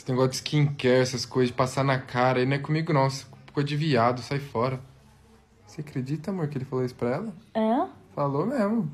Esse negócio de skincare, essas coisas, de passar na cara, aí não é comigo não. Ficou de viado, sai fora. Você acredita, amor, que ele falou isso pra ela? É? Falou mesmo.